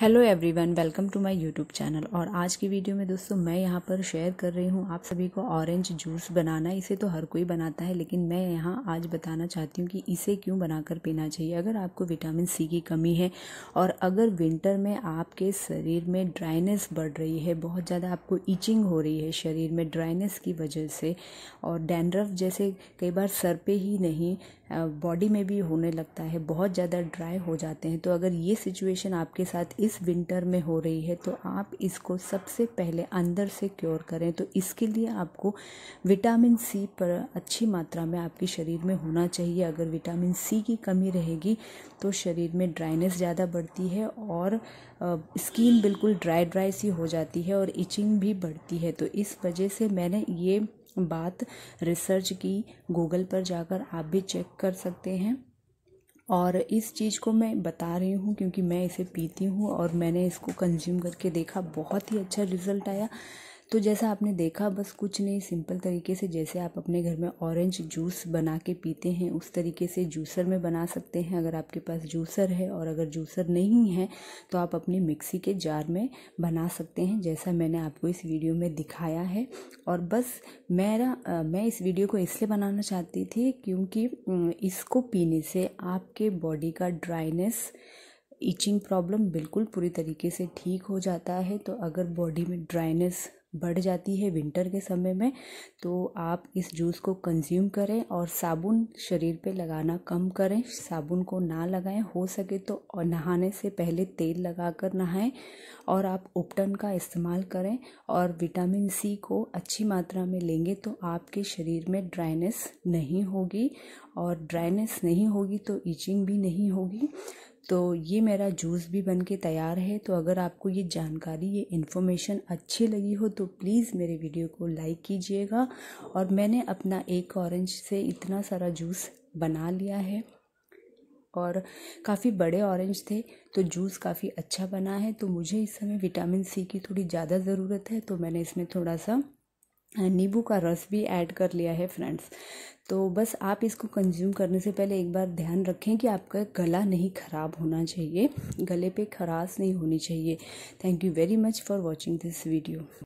hello everyone welcome to my YouTube channel और आज की वीडियो में दोस्तों मैं यहाँ पर शेयर कर रही हूँ आप सभी को ऑरेंज जूस बनाना इसे तो हर कोई बनाता है लेकिन मैं यहाँ आज बताना चाहती हूँ कि इसे क्यों बनाकर पीना चाहिए अगर आपको विटामिन सी की कमी है और अगर विंटर में आपके शरीर में ड्राइनेस बढ़ रही है बहुत ज़्यादा आपको ईचिंग हो रही है शरीर में ड्राइनेस की वजह से और डैंड्रफ जैसे कई बार सर पर ही नहीं बॉडी में भी होने लगता है बहुत ज़्यादा ड्राई हो जाते हैं तो अगर ये सिचुएशन आपके साथ इस इस विंटर में हो रही है तो आप इसको सबसे पहले अंदर से क्योर करें तो इसके लिए आपको विटामिन सी पर अच्छी मात्रा में आपके शरीर में होना चाहिए अगर विटामिन सी की कमी रहेगी तो शरीर में ड्राइनेस ज़्यादा बढ़ती है और स्किन बिल्कुल ड्राई ड्राई सी हो जाती है और इचिंग भी बढ़ती है तो इस वजह से मैंने ये बात रिसर्च की गूगल पर जाकर आप भी चेक कर सकते हैं और इस चीज़ को मैं बता रही हूँ क्योंकि मैं इसे पीती हूँ और मैंने इसको कंज्यूम करके देखा बहुत ही अच्छा रिज़ल्ट आया तो जैसा आपने देखा बस कुछ नहीं सिंपल तरीके से जैसे आप अपने घर में ऑरेंज जूस बना के पीते हैं उस तरीके से जूसर में बना सकते हैं अगर आपके पास जूसर है और अगर जूसर नहीं है तो आप अपनी मिक्सी के जार में बना सकते हैं जैसा मैंने आपको इस वीडियो में दिखाया है और बस मेरा मैं इस वीडियो को इसलिए बनाना चाहती थी क्योंकि इसको पीने से आपके बॉडी का ड्राइनेस इचिंग प्रॉब्लम बिल्कुल पूरी तरीके से ठीक हो जाता है तो अगर बॉडी में ड्राइनेस बढ़ जाती है विंटर के समय में तो आप इस जूस को कंज्यूम करें और साबुन शरीर पे लगाना कम करें साबुन को ना लगाएं हो सके तो और नहाने से पहले तेल लगाकर नहाएं और आप उपटन का इस्तेमाल करें और विटामिन सी को अच्छी मात्रा में लेंगे तो आपके शरीर में ड्राइनेस नहीं होगी और ड्राइनेस नहीं होगी तो ईचिंग भी नहीं होगी तो ये मेरा जूस भी बन के तैयार है तो अगर आपको ये जानकारी ये इन्फॉर्मेशन अच्छी लगी हो तो प्लीज़ मेरे वीडियो को लाइक कीजिएगा और मैंने अपना एक ऑरेंज से इतना सारा जूस बना लिया है और काफ़ी बड़े ऑरेंज थे तो जूस काफ़ी अच्छा बना है तो मुझे इस समय विटामिन सी की थोड़ी ज़्यादा ज़रूरत है तो मैंने इसमें थोड़ा सा नींबू का रस भी ऐड कर लिया है फ्रेंड्स तो बस आप इसको कंज्यूम करने से पहले एक बार ध्यान रखें कि आपका गला नहीं ख़राब होना चाहिए गले पे खराश नहीं होनी चाहिए thank you very much for watching this video